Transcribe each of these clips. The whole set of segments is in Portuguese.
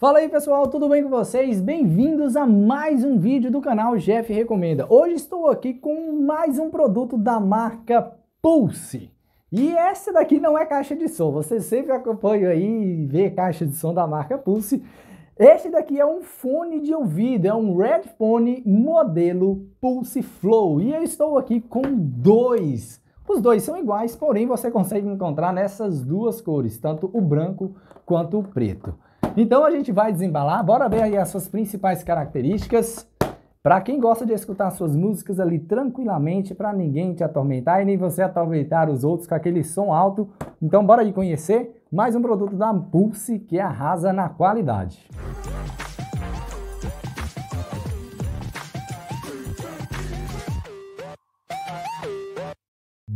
Fala aí pessoal, tudo bem com vocês? Bem-vindos a mais um vídeo do canal Jeff Recomenda. Hoje estou aqui com mais um produto da marca Pulse. E essa daqui não é caixa de som, você sempre acompanha aí e vê caixa de som da marca Pulse. Este daqui é um fone de ouvido, é um Redphone modelo Pulse Flow. E eu estou aqui com dois. Os dois são iguais, porém você consegue encontrar nessas duas cores, tanto o branco quanto o preto. Então a gente vai desembalar, bora ver aí as suas principais características. Para quem gosta de escutar suas músicas ali tranquilamente, para ninguém te atormentar e nem você atormentar os outros com aquele som alto. Então bora aí conhecer mais um produto da Pulse que arrasa na qualidade.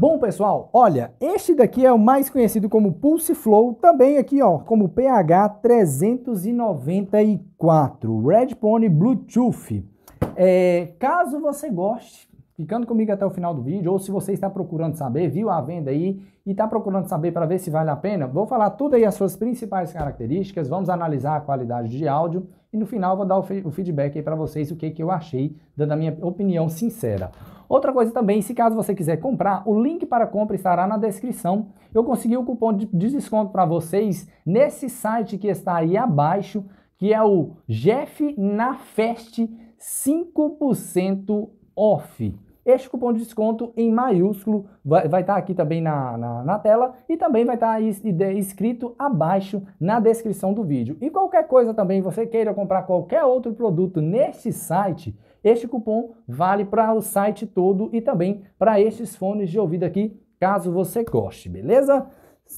Bom, pessoal, olha, este daqui é o mais conhecido como Pulse Flow, também aqui, ó, como PH394, Red Pony Bluetooth. É, caso você goste, ficando comigo até o final do vídeo, ou se você está procurando saber, viu a venda aí e está procurando saber para ver se vale a pena, vou falar tudo aí as suas principais características, vamos analisar a qualidade de áudio, e no final vou dar o feedback aí para vocês o que, que eu achei, dando a minha opinião sincera. Outra coisa também, se caso você quiser comprar, o link para compra estará na descrição. Eu consegui o um cupom de desconto para vocês nesse site que está aí abaixo, que é o Jeff na Fest 5% off. Este cupom de desconto em maiúsculo vai estar tá aqui também na, na, na, tela e também vai estar tá escrito abaixo na descrição do vídeo. E qualquer coisa também, você queira comprar qualquer outro produto neste site, este cupom vale para o site todo e também para estes fones de ouvido aqui, caso você goste, beleza?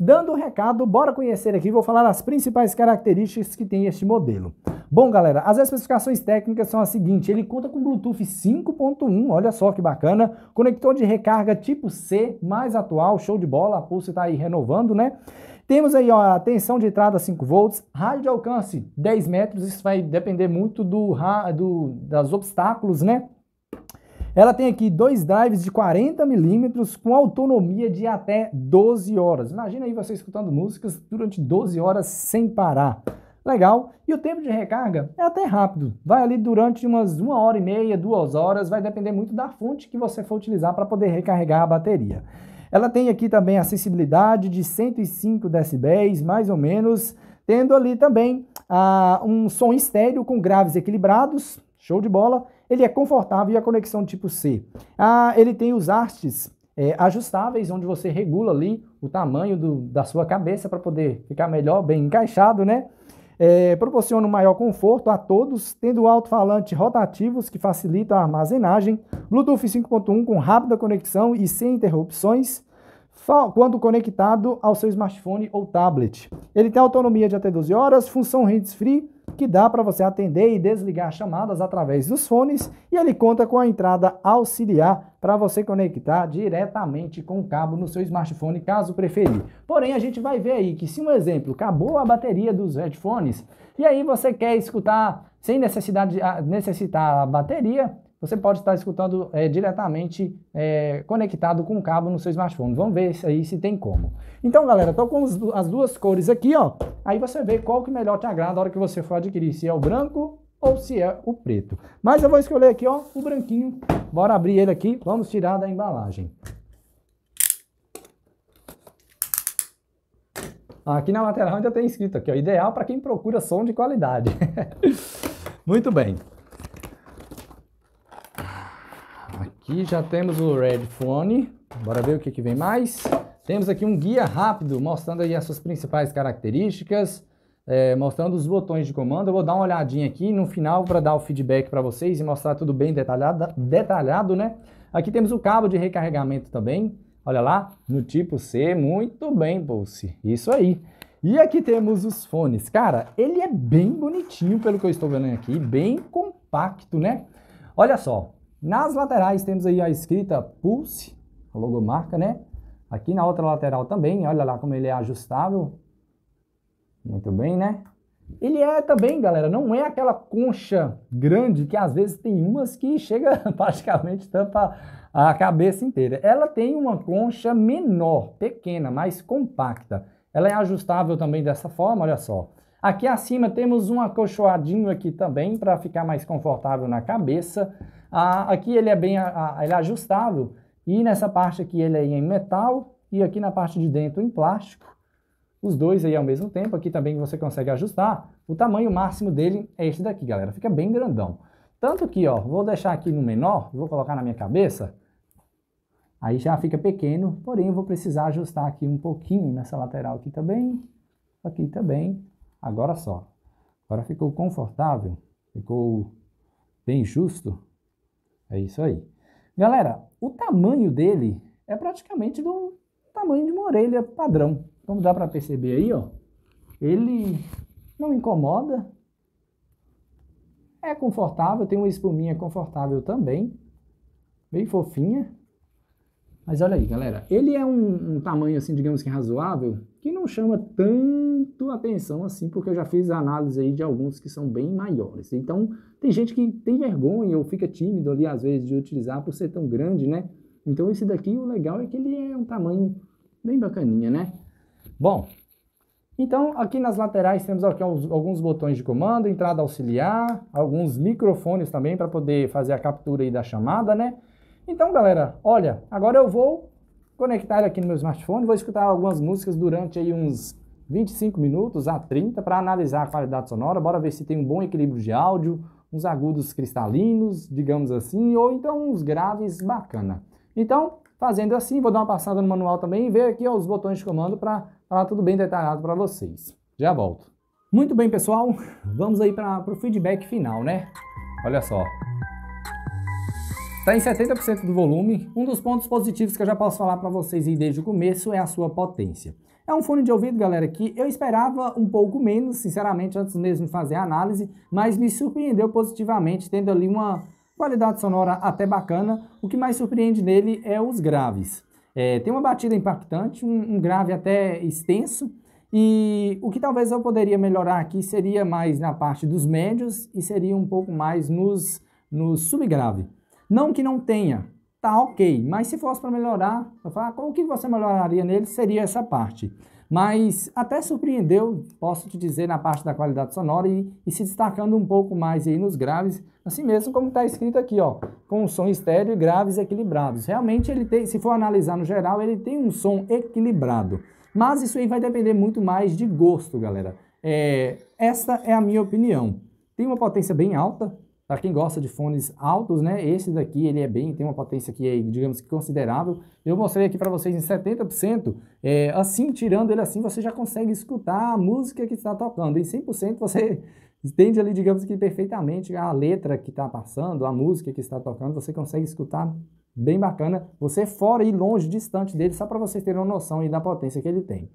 Dando o um recado, bora conhecer aqui, vou falar das principais características que tem este modelo. Bom, galera, as especificações técnicas são as seguintes. Ele conta com Bluetooth 5.1, olha só que bacana. Conector de recarga tipo C, mais atual, show de bola. A Pulse está aí renovando, né? Temos aí ó, a tensão de entrada 5 volts, raio de alcance 10 metros, isso vai depender muito do, do das obstáculos, né? Ela tem aqui dois drives de 40 milímetros com autonomia de até 12 horas. Imagina aí você escutando músicas durante 12 horas sem parar. Legal. E o tempo de recarga é até rápido. Vai ali durante umas uma hora e meia, duas horas, vai depender muito da fonte que você for utilizar para poder recarregar a bateria. Ela tem aqui também acessibilidade de 105 decibéis, mais ou menos, tendo ali também ah, um som estéreo com graves equilibrados, show de bola. Ele é confortável e a conexão tipo C. Ah, ele tem os hastes é, ajustáveis, onde você regula ali o tamanho do, da sua cabeça para poder ficar melhor, bem encaixado, né? É, proporciona um maior conforto a todos, tendo alto-falante rotativos que facilita a armazenagem, Bluetooth 5.1 com rápida conexão e sem interrupções, quando conectado ao seu smartphone ou tablet. Ele tem autonomia de até 12 horas, função hands-free, que dá para você atender e desligar chamadas através dos fones e ele conta com a entrada auxiliar para você conectar diretamente com o cabo no seu smartphone, caso preferir. Porém, a gente vai ver aí que se um exemplo, acabou a bateria dos headphones e aí você quer escutar sem necessidade de ah, necessitar a bateria, você pode estar escutando é, diretamente é, conectado com o cabo no seu smartphone. Vamos ver se aí se tem como. Então, galera, estou com as duas cores aqui, ó. Aí você vê qual que melhor te agrada na hora que você for adquirir, se é o branco ou se é o preto. Mas eu vou escolher aqui, ó, o branquinho. Bora abrir ele aqui, vamos tirar da embalagem. Aqui na lateral ainda tem escrito aqui, ó, ideal para quem procura som de qualidade. Muito bem. Aqui já temos o Red Phone. Bora ver o que, que vem mais. Temos aqui um guia rápido mostrando aí as suas principais características, é, mostrando os botões de comando. Eu vou dar uma olhadinha aqui no final para dar o feedback para vocês e mostrar tudo bem detalhado, detalhado, né? Aqui temos o cabo de recarregamento também. Olha lá, no tipo C, muito bem, Pulse. Isso aí. E aqui temos os fones. Cara, ele é bem bonitinho, pelo que eu estou vendo aqui, bem compacto, né? Olha só, nas laterais temos aí a escrita Pulse, a logomarca, né? Aqui na outra lateral também, olha lá como ele é ajustável. Muito bem, né? Ele é também, galera, não é aquela concha grande que às vezes tem umas que chega praticamente tampa a cabeça inteira. Ela tem uma concha menor, pequena, mais compacta. Ela é ajustável também dessa forma, olha só. Aqui acima temos um acolchoadinho aqui também para ficar mais confortável na cabeça. Ah, aqui ele é bem ah, ele é ajustável e nessa parte aqui ele é em metal e aqui na parte de dentro em plástico. Os dois aí ao mesmo tempo, aqui também você consegue ajustar. O tamanho máximo dele é esse daqui, galera. Fica bem grandão. Tanto que, ó, vou deixar aqui no menor, vou colocar na minha cabeça. Aí já fica pequeno, porém eu vou precisar ajustar aqui um pouquinho nessa lateral aqui também. Aqui também. Agora só. Agora ficou confortável, ficou bem justo. É isso aí. Galera, o tamanho dele é praticamente do tamanho de uma orelha padrão. Como dá para perceber aí, ó, ele não incomoda, é confortável, tem uma espuminha confortável também, bem fofinha. Mas olha aí, galera, ele é um, um tamanho assim, digamos que razoável que não chama tanto atenção assim, porque eu já fiz análise aí de alguns que são bem maiores. Então, tem gente que tem vergonha ou fica tímido ali às vezes de utilizar por ser tão grande, né? Então, esse daqui o legal é que ele é um tamanho bem bacaninha, né? Bom, então aqui nas laterais temos aqui alguns botões de comando, entrada auxiliar, alguns microfones também para poder fazer a captura aí da chamada, né? Então, galera, olha, agora eu vou conectar aqui no meu smartphone, vou escutar algumas músicas durante aí uns 25 minutos a 30 para analisar a qualidade sonora, bora ver se tem um bom equilíbrio de áudio, uns agudos cristalinos, digamos assim, ou então uns graves bacana. Então, fazendo assim, vou dar uma passada no manual também e ver aqui ó, os botões de comando para falar tudo bem detalhado para vocês. Já volto. Muito bem, pessoal, vamos aí para o feedback final, né? Olha só, Está em 70% do volume. Um dos pontos positivos que eu já posso falar para vocês desde o começo é a sua potência. É um fone de ouvido, galera, que eu esperava um pouco menos, sinceramente, antes mesmo de fazer a análise, mas me surpreendeu positivamente, tendo ali uma qualidade sonora até bacana. O que mais surpreende nele é os graves. É, tem uma batida impactante, um, um grave até extenso, e o que talvez eu poderia melhorar aqui seria mais na parte dos médios e seria um pouco mais nos, nos subgrave. Não que não tenha, tá ok, mas se fosse para melhorar, eu falo, ah, o que você melhoraria nele seria essa parte. Mas até surpreendeu, posso te dizer, na parte da qualidade sonora e, e se destacando um pouco mais aí nos graves, assim mesmo como está escrito aqui, ó, com um som estéreo e graves equilibrados. Realmente ele tem, se for analisar no geral, ele tem um som equilibrado. Mas isso aí vai depender muito mais de gosto, galera. É, essa é a minha opinião. Tem uma potência bem alta, para quem gosta de fones altos, né, esse daqui ele é bem, tem uma potência que é, digamos que considerável. Eu mostrei aqui para vocês em 70%, é, assim, tirando ele assim, você já consegue escutar a música que está tocando. Em 100% você entende ali, digamos que perfeitamente a letra que está passando, a música que está tocando, você consegue escutar bem bacana. Você fora e longe, distante dele, só para vocês terem uma noção aí da potência que ele tem.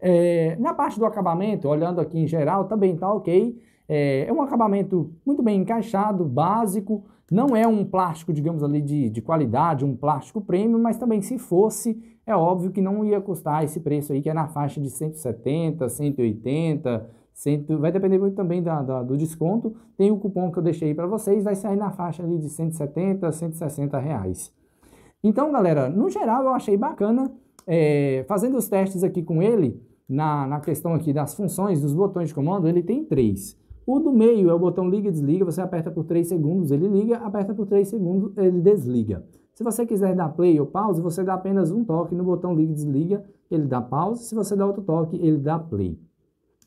É, na parte do acabamento, olhando aqui em geral, também está ok. É, é um acabamento muito bem encaixado, básico, não é um plástico, digamos ali, de, de qualidade, um plástico premium, mas também se fosse, é óbvio que não ia custar esse preço aí, que é na faixa de 170, 180, 100, vai depender muito também da, da, do desconto. Tem o cupom que eu deixei para vocês, vai sair na faixa ali de 170, 160 reais. Então, galera, no geral eu achei bacana, é, fazendo os testes aqui com ele, na, na questão aqui das funções, dos botões de comando, ele tem três. O do meio é o botão liga e desliga, você aperta por 3 segundos, ele liga, aperta por 3 segundos, ele desliga. Se você quiser dar play ou pause, você dá apenas um toque no botão liga e desliga, ele dá pause, se você dá outro toque, ele dá play.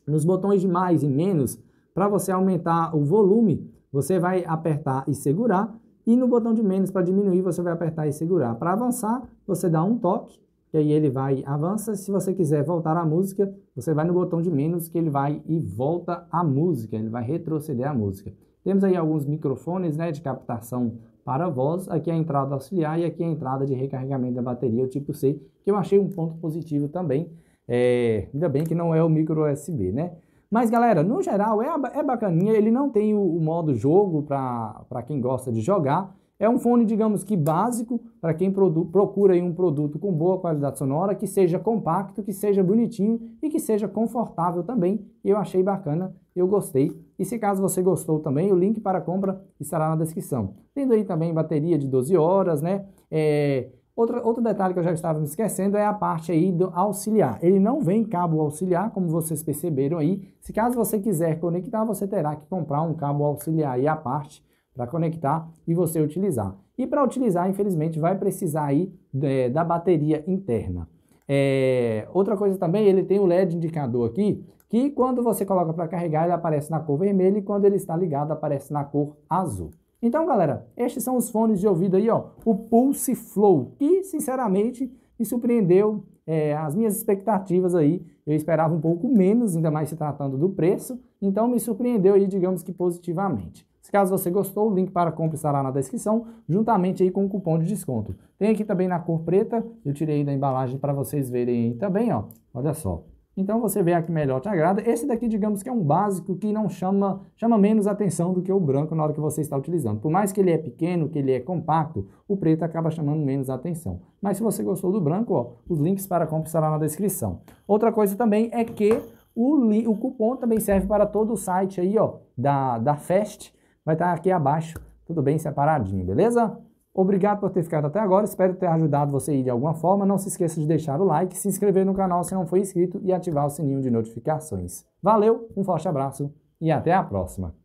Nos botões de mais e menos, para você aumentar o volume, você vai apertar e segurar, e no botão de menos, para diminuir, você vai apertar e segurar. Para avançar, você dá um toque, e aí ele vai, avança. Se você quiser voltar a música, você vai no botão de menos que ele vai e volta a música, ele vai retroceder a música. Temos aí alguns microfones né, de captação para voz, aqui é a entrada auxiliar e aqui é a entrada de recarregamento da bateria, o tipo C, que eu achei um ponto positivo também, é, ainda bem que não é o micro USB, né? Mas galera, no geral é, é bacaninha, ele não tem o, o modo jogo para quem gosta de jogar, é um fone, digamos que básico, para quem procura um produto com boa qualidade sonora, que seja compacto, que seja bonitinho e que seja confortável também. Eu achei bacana, eu gostei. E se caso você gostou também, o link para compra estará na descrição. Tendo aí também bateria de 12 horas, né? É... Outro, outro detalhe que eu já estava me esquecendo é a parte aí do auxiliar. Ele não vem cabo auxiliar, como vocês perceberam aí. Se caso você quiser conectar, você terá que comprar um cabo auxiliar aí à parte para conectar e você utilizar. E para utilizar, infelizmente, vai precisar aí é, da bateria interna. É, outra coisa também, ele tem o LED indicador aqui, que quando você coloca para carregar, ele aparece na cor vermelha e quando ele está ligado, aparece na cor azul. Então, galera, estes são os fones de ouvido aí, ó, o Pulse Flow, que, sinceramente, me surpreendeu é, as minhas expectativas aí. Eu esperava um pouco menos, ainda mais se tratando do preço, então me surpreendeu aí, digamos que positivamente. Caso você gostou, o link para compra estará na descrição, juntamente aí com o cupom de desconto. Tem aqui também na cor preta, eu tirei da embalagem para vocês verem aí também, ó. Olha só. Então você vê a que melhor te agrada. Esse daqui, digamos que é um básico que não chama, chama menos atenção do que o branco na hora que você está utilizando. Por mais que ele é pequeno, que ele é compacto, o preto acaba chamando menos atenção. Mas se você gostou do branco, ó, os links para compra estarão na descrição. Outra coisa também é que o, o cupom também serve para todo o site aí, ó, da, da Fest vai estar tá aqui abaixo, tudo bem separadinho, beleza? Obrigado por ter ficado até agora, espero ter ajudado você aí de alguma forma. Não se esqueça de deixar o like, se inscrever no canal se não for inscrito e ativar o sininho de notificações. Valeu, um forte abraço e até a próxima!